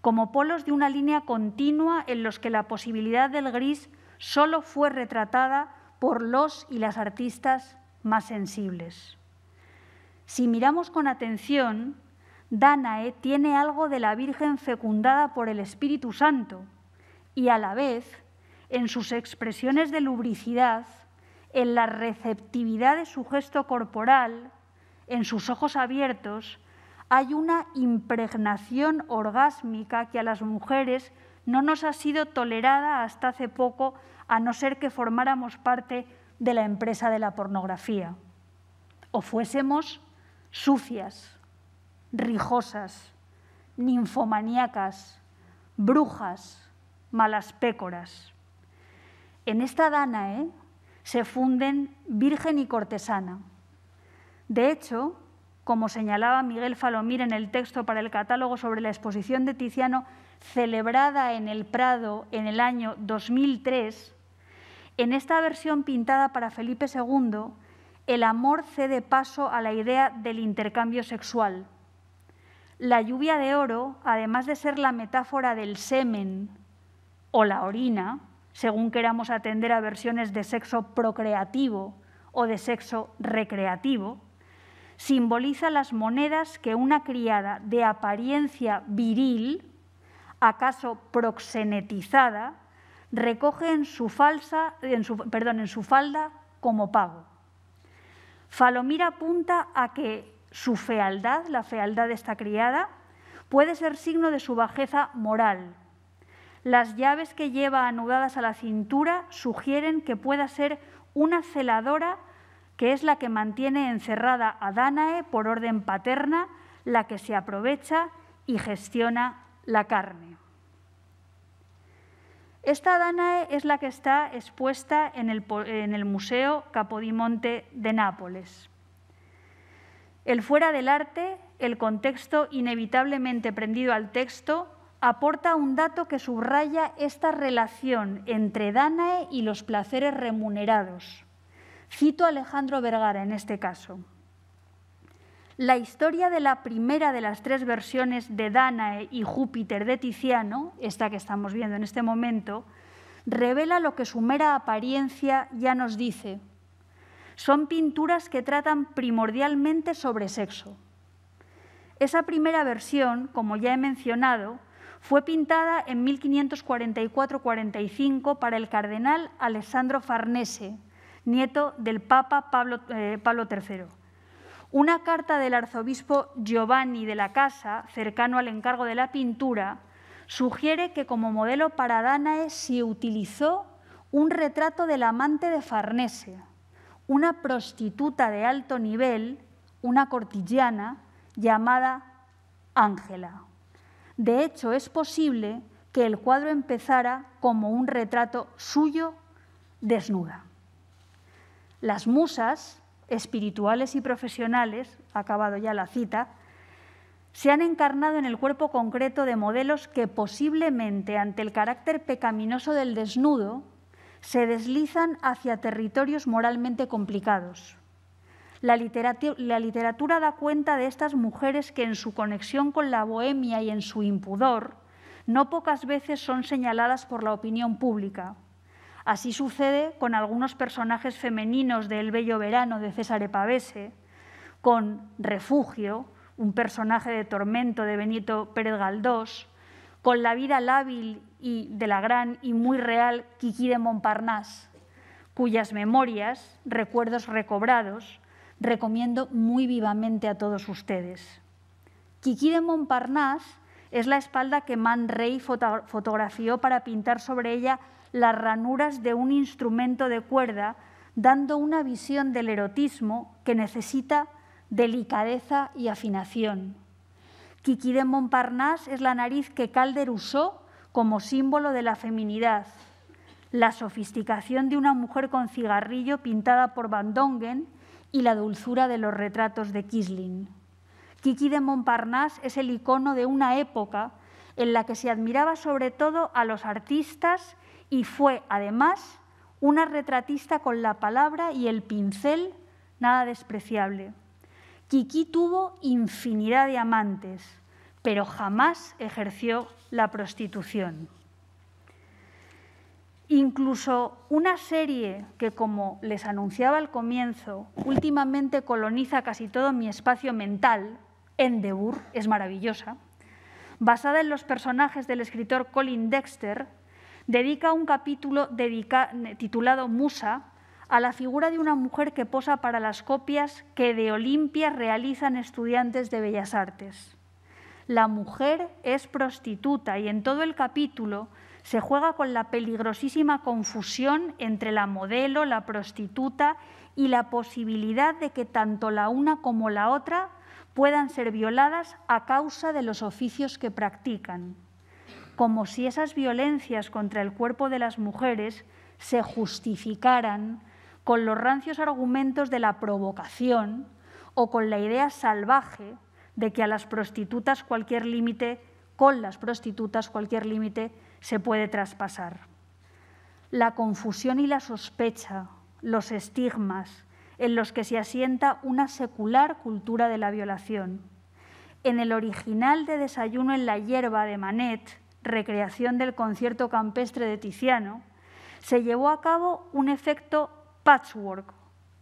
como polos de una línea continua en los que la posibilidad del gris solo fue retratada por los y las artistas más sensibles. Si miramos con atención, Danae tiene algo de la Virgen fecundada por el Espíritu Santo y a la vez, en sus expresiones de lubricidad, en la receptividad de su gesto corporal, en sus ojos abiertos, hay una impregnación orgásmica que a las mujeres no nos ha sido tolerada hasta hace poco, a no ser que formáramos parte de la empresa de la pornografía, o fuésemos sucias, rijosas, ninfomaníacas, brujas, malas pécoras. En esta Danae ¿eh? se funden virgen y cortesana. De hecho, como señalaba Miguel Falomir en el texto para el catálogo sobre la exposición de Tiziano, celebrada en el Prado en el año 2003, en esta versión pintada para Felipe II, el amor cede paso a la idea del intercambio sexual. La lluvia de oro, además de ser la metáfora del semen o la orina, según queramos atender a versiones de sexo procreativo o de sexo recreativo, simboliza las monedas que una criada de apariencia viril, acaso proxenetizada, recoge en su, falsa, perdón, en su falda como pago. Falomir apunta a que su fealdad, la fealdad de esta criada, puede ser signo de su bajeza moral. Las llaves que lleva anudadas a la cintura sugieren que pueda ser una celadora que es la que mantiene encerrada a Danae por orden paterna, la que se aprovecha y gestiona la carne. Esta Danae es la que está expuesta en el, Museo Capodimonte de Nápoles. El fuera del arte, el contexto inevitablemente prendido al texto, aporta un dato que subraya esta relación entre Danae y los placeres remunerados. Cito a Alejandro Vergara en este caso. La historia de la primera de las tres versiones de Danae y Júpiter de Tiziano, esta que estamos viendo en este momento, revela lo que su mera apariencia ya nos dice. Son pinturas que tratan primordialmente sobre sexo. Esa primera versión, como ya he mencionado, fue pintada en 1544-45 para el cardenal Alessandro Farnese, nieto del Papa Pablo, III. Eh, una carta del arzobispo Giovanni de la Casa, cercano al encargo de la pintura, sugiere que como modelo para Danae se utilizó un retrato del amante de Farnese, una prostituta de alto nivel, una cortillana llamada Ángela. De hecho, es posible que el cuadro empezara como un retrato suyo desnuda. Las musas espirituales y profesionales, acabado ya la cita, se han encarnado en el cuerpo concreto de modelos que posiblemente ante el carácter pecaminoso del desnudo se deslizan hacia territorios moralmente complicados. La, la, literatura da cuenta de estas mujeres que en su conexión con la bohemia y en su impudor, no pocas veces son señaladas por la opinión pública. Así sucede con algunos personajes femeninos de El Bello Verano de César Pavese, con Refugio, un personaje de tormento de Benito Pérez Galdós, con la vida lábil y de la gran y muy real Kiki de Montparnasse, cuyas memorias, recuerdos recobrados, recomiendo muy vivamente a todos ustedes. Kiki de Montparnasse es la espalda que Man Ray fotografió para pintar sobre ella las ranuras de un instrumento de cuerda, dando una visión del erotismo que necesita delicadeza y afinación. Kiki de Montparnasse es la nariz que Calder usó como símbolo de la feminidad. La sofisticación de una mujer con cigarrillo pintada por Van Dongen y la dulzura de los retratos de Kisling. Kiki de Montparnasse es el icono de una época en la que se admiraba sobre todo a los artistas y fue, además, una retratista con la palabra y el pincel nada despreciable. Kiki tuvo infinidad de amantes, pero jamás ejerció la prostitución. Incluso una serie que, como les anunciaba al comienzo, últimamente coloniza casi todo mi espacio mental, Endeavour es maravillosa, basada en los personajes del escritor Colin Dexter, dedica un capítulo titulado Musa a la figura de una mujer que posa para las copias que de Olimpia realizan estudiantes de Bellas Artes. La mujer es prostituta y en todo el capítulo se juega con la peligrosísima confusión entre la modelo, la prostituta y la posibilidad de que tanto la una como la otra puedan ser violadas a causa de los oficios que practican, como si esas violencias contra el cuerpo de las mujeres se justificaran con los rancios argumentos de la provocación o con la idea salvaje de que a las prostitutas cualquier límite, con las prostitutas cualquier límite se puede traspasar. La confusión y la sospecha, los estigmas, en los que se asienta una secular cultura de la violación. En el original de Desayuno en la hierba de Manet, recreación del concierto campestre de Tiziano, se llevó a cabo un efecto patchwork,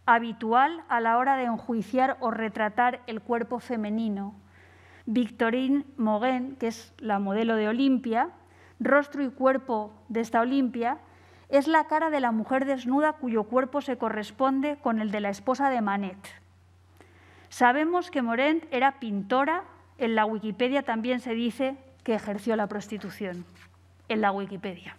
habitual a la hora de enjuiciar o retratar el cuerpo femenino. Victorine Moguen, que es la modelo de Olimpia, rostro y cuerpo de esta Olimpia, es la cara de la mujer desnuda cuyo cuerpo se corresponde con el de la esposa de Manet. Sabemos que Morent era pintora, en la Wikipedia también se dice que ejerció la prostitución, en la Wikipedia.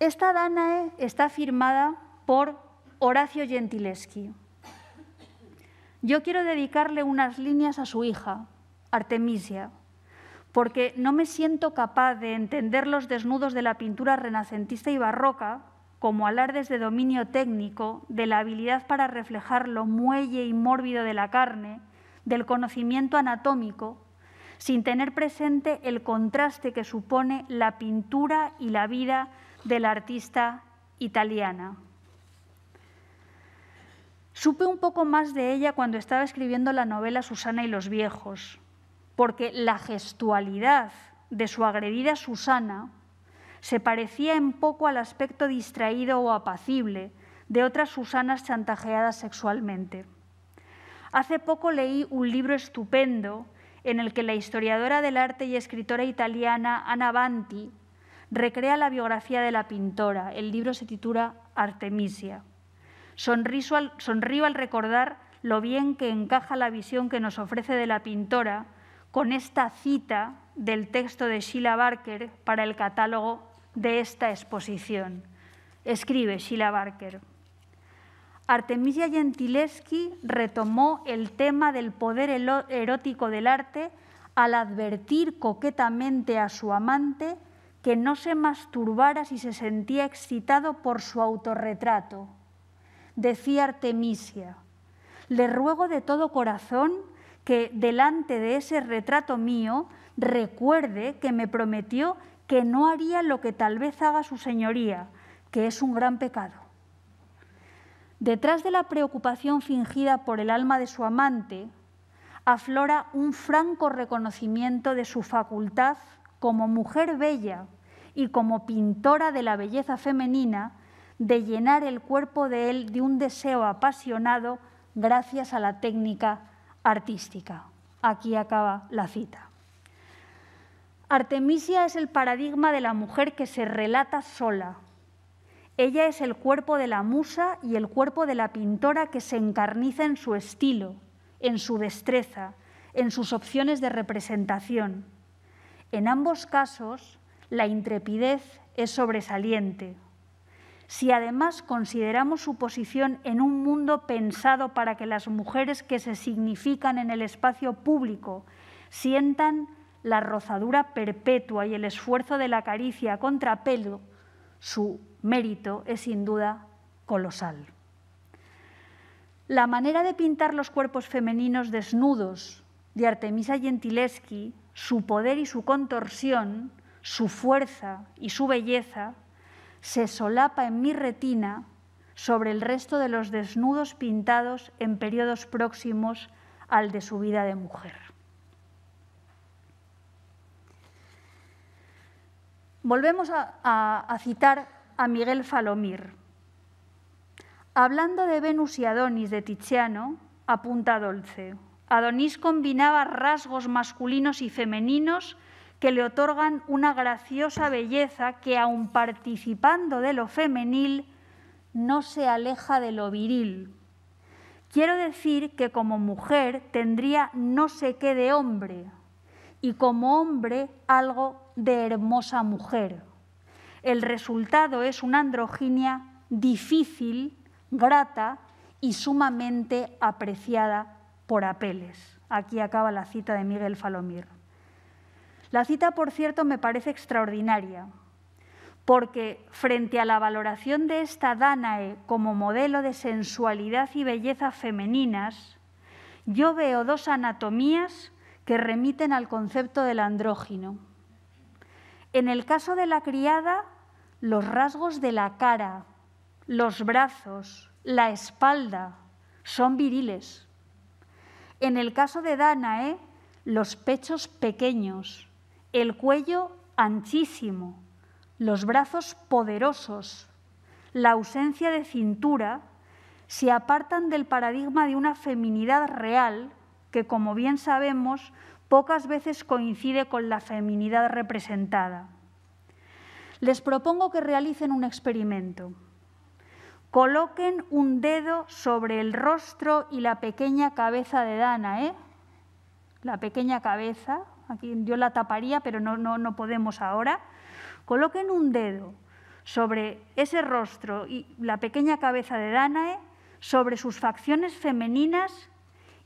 Esta Danae está firmada por Horacio Gentileschi. Yo quiero dedicarle unas líneas a su hija, Artemisia, porque no me siento capaz de entender los desnudos de la pintura renacentista y barroca como alardes de dominio técnico, de la habilidad para reflejar lo muelle y mórbido de la carne, del conocimiento anatómico, sin tener presente el contraste que supone la pintura y la vida de la artista italiana. Supe un poco más de ella cuando estaba escribiendo la novela Susana y los viejos, porque la gestualidad de su agredida Susana se parecía en poco al aspecto distraído o apacible de otras Susanas chantajeadas sexualmente. Hace poco leí un libro estupendo en el que la historiadora del arte y escritora italiana Anna Banti recrea la biografía de la pintora. El libro se titula Artemisia. sonrío al recordar lo bien que encaja la visión que nos ofrece de la pintora con esta cita del texto de Sheila Barker para el catálogo de esta exposición. Escribe Sheila Barker. Artemisia Gentileschi retomó el tema del poder erótico del arte al advertir coquetamente a su amante que no se masturbara si se sentía excitado por su autorretrato. Decía Artemisia, le ruego de todo corazón que delante de ese retrato mío recuerde que me prometió que no haría lo que tal vez haga su señoría, que es un gran pecado. Detrás de la preocupación fingida por el alma de su amante, aflora un franco reconocimiento de su facultad como mujer bella y como pintora de la belleza femenina de llenar el cuerpo de él de un deseo apasionado gracias a la técnica artística. Aquí acaba la cita. Artemisia es el paradigma de la mujer que se relata sola. Ella es el cuerpo de la musa y el cuerpo de la pintora que se encarniza en su estilo, en su destreza, en sus opciones de representación. En ambos casos, la intrepidez es sobresaliente, si además consideramos su posición en un mundo pensado para que las mujeres que se significan en el espacio público sientan la rozadura perpetua y el esfuerzo de la caricia contra pelo, su mérito es sin duda colosal. La manera de pintar los cuerpos femeninos desnudos de Artemisa Gentileschi, su poder y su contorsión, su fuerza y su belleza, se solapa en mi retina sobre el resto de los desnudos pintados en periodos próximos al de su vida de mujer. Volvemos a, citar a Miguel Falomir. Hablando de Venus y Adonis de Tiziano, apunta Dolce. Adonis combinaba rasgos masculinos y femeninos que le otorgan una graciosa belleza que, aun participando de lo femenil, no se aleja de lo viril. Quiero decir que como mujer tendría no sé qué de hombre y como hombre algo de hermosa mujer. El resultado es una androginia difícil, grata y sumamente apreciada por Apeles. Aquí acaba la cita de Miguel Falomir. La cita, por cierto, me parece extraordinaria, porque frente a la valoración de esta Danae como modelo de sensualidad y belleza femeninas, yo veo dos anatomías que remiten al concepto del andrógino. En el caso de la criada, los rasgos de la cara, los brazos, la espalda son viriles. En el caso de Danae, los pechos pequeños, el cuello anchísimo, los brazos poderosos, la ausencia de cintura, se apartan del paradigma de una feminidad real que, como bien sabemos, pocas veces coincide con la feminidad representada. Les propongo que realicen un experimento. Coloquen un dedo sobre el rostro y la pequeña cabeza de Dana, ¿eh? la pequeña cabeza, Aquí yo la taparía, pero no, no, podemos ahora. Coloquen un dedo sobre ese rostro y la pequeña cabeza de Danae, sobre sus facciones femeninas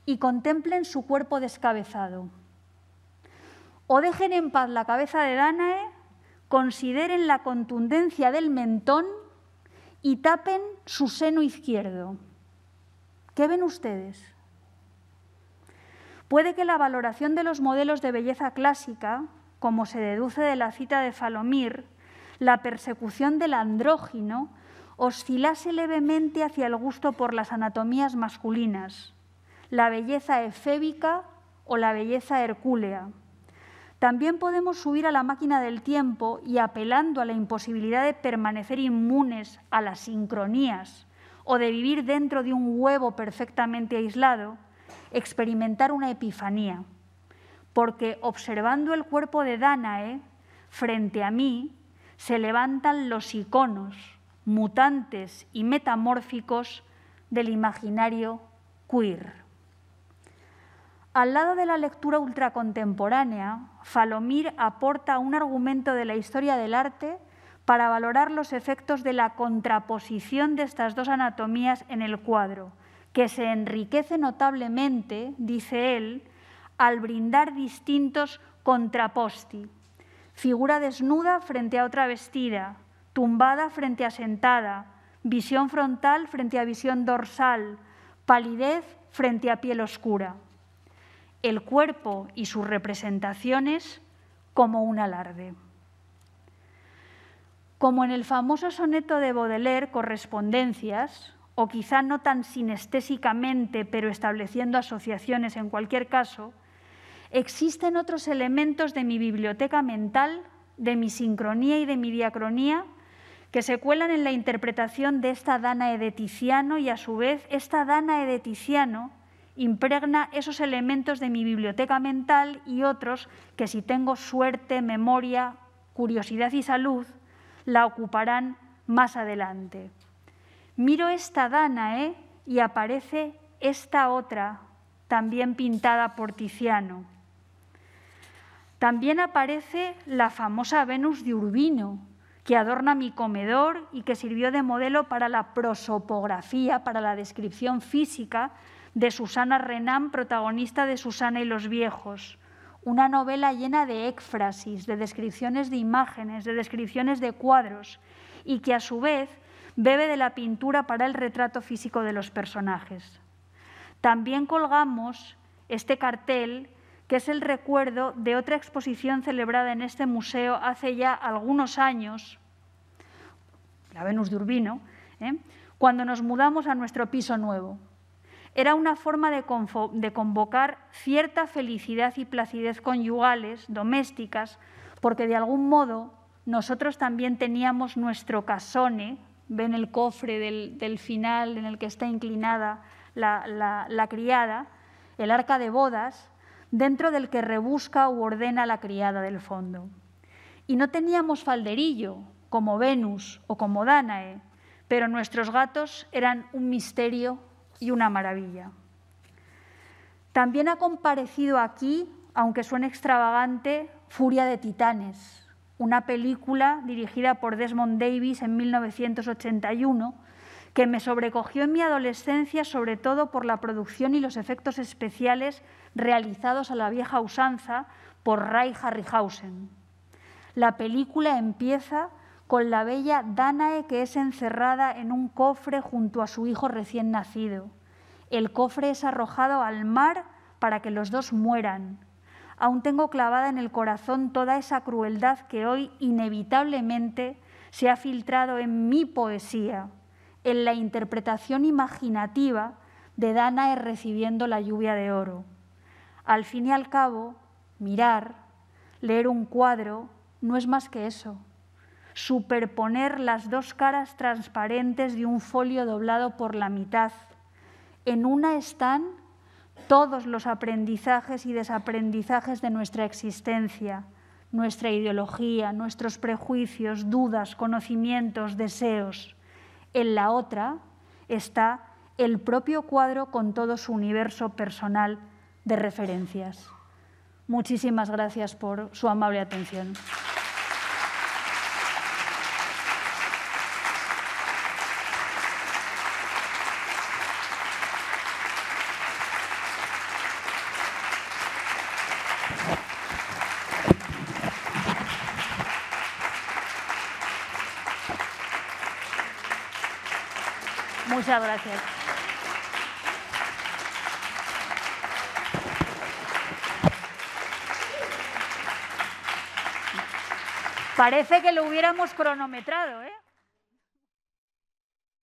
y contemplen su cuerpo descabezado. O dejen en paz la cabeza de Danae, consideren la contundencia del mentón y tapen su seno izquierdo. ¿Qué ven ustedes? puede que la valoración de los modelos de belleza clásica, como se deduce de la cita de Falomir, la persecución del andrógino, oscilase levemente hacia el gusto por las anatomías masculinas, la belleza efébica o la belleza hercúlea. También podemos subir a la máquina del tiempo y apelando a la imposibilidad de permanecer inmunes a las sincronías o de vivir dentro de un huevo perfectamente aislado, experimentar una epifanía, porque observando el cuerpo de Danae frente a mí, se levantan los iconos mutantes y metamórficos del imaginario queer. Al lado de la lectura ultracontemporánea, Falomir aporta un argumento de la historia del arte para valorar los efectos de la contraposición de estas dos anatomías en el cuadro, que se enriquece notablemente, dice él, al brindar distintos contraposti, figura desnuda frente a otra vestida, tumbada frente a sentada, visión frontal frente a visión dorsal, palidez frente a piel oscura. El cuerpo y sus representaciones como un alarde. Como en el famoso soneto de Baudelaire, Correspondencias, o quizá no tan sinestésicamente, pero estableciendo asociaciones en cualquier caso, existen otros elementos de mi biblioteca mental, de mi sincronía y de mi diacronía, que se cuelan en la interpretación de esta Dana Edeticiano y a su vez esta Dana Edeticiano impregna esos elementos de mi biblioteca mental y otros que si tengo suerte, memoria, curiosidad y salud, la ocuparán más adelante. Miro esta Danae ¿eh? y aparece esta otra, también pintada por Tiziano. También aparece la famosa Venus de Urbino, que adorna mi comedor y que sirvió de modelo para la prosopografía, para la descripción física de Susana Renan, protagonista de Susana y los viejos. Una novela llena de éxfrasis, de descripciones de imágenes, de descripciones de cuadros, y que a su vez bebe de la pintura para el retrato físico de los personajes. También colgamos este cartel que es el recuerdo de otra exposición celebrada en este museo hace ya algunos años, la Venus de Urbino, ¿eh? cuando nos mudamos a nuestro piso nuevo. Era una forma de, de convocar cierta felicidad y placidez conyugales, domésticas, porque de algún modo nosotros también teníamos nuestro casone, ven el cofre del, final en el que está inclinada la, la criada, el arca de bodas, dentro del que rebusca u ordena la criada del fondo. Y no teníamos falderillo, como Venus o como Danae, pero nuestros gatos eran un misterio y una maravilla. También ha comparecido aquí, aunque suene extravagante, Furia de Titanes, una película dirigida por Desmond Davis en 1981 que me sobrecogió en mi adolescencia sobre todo por la producción y los efectos especiales realizados a la vieja usanza por Ray Harryhausen. La película empieza con la bella Danae que es encerrada en un cofre junto a su hijo recién nacido. El cofre es arrojado al mar para que los dos mueran, aún tengo clavada en el corazón toda esa crueldad que hoy inevitablemente se ha filtrado en mi poesía, en la interpretación imaginativa de Danae recibiendo la lluvia de oro. Al fin y al cabo, mirar, leer un cuadro, no es más que eso. Superponer las dos caras transparentes de un folio doblado por la mitad. En una están todos los aprendizajes y desaprendizajes de nuestra existencia, nuestra ideología, nuestros prejuicios, dudas, conocimientos, deseos. En la otra está el propio cuadro con todo su universo personal de referencias. Muchísimas gracias por su amable atención. Muchas gracias. Parece que lo hubiéramos cronometrado, ¿eh?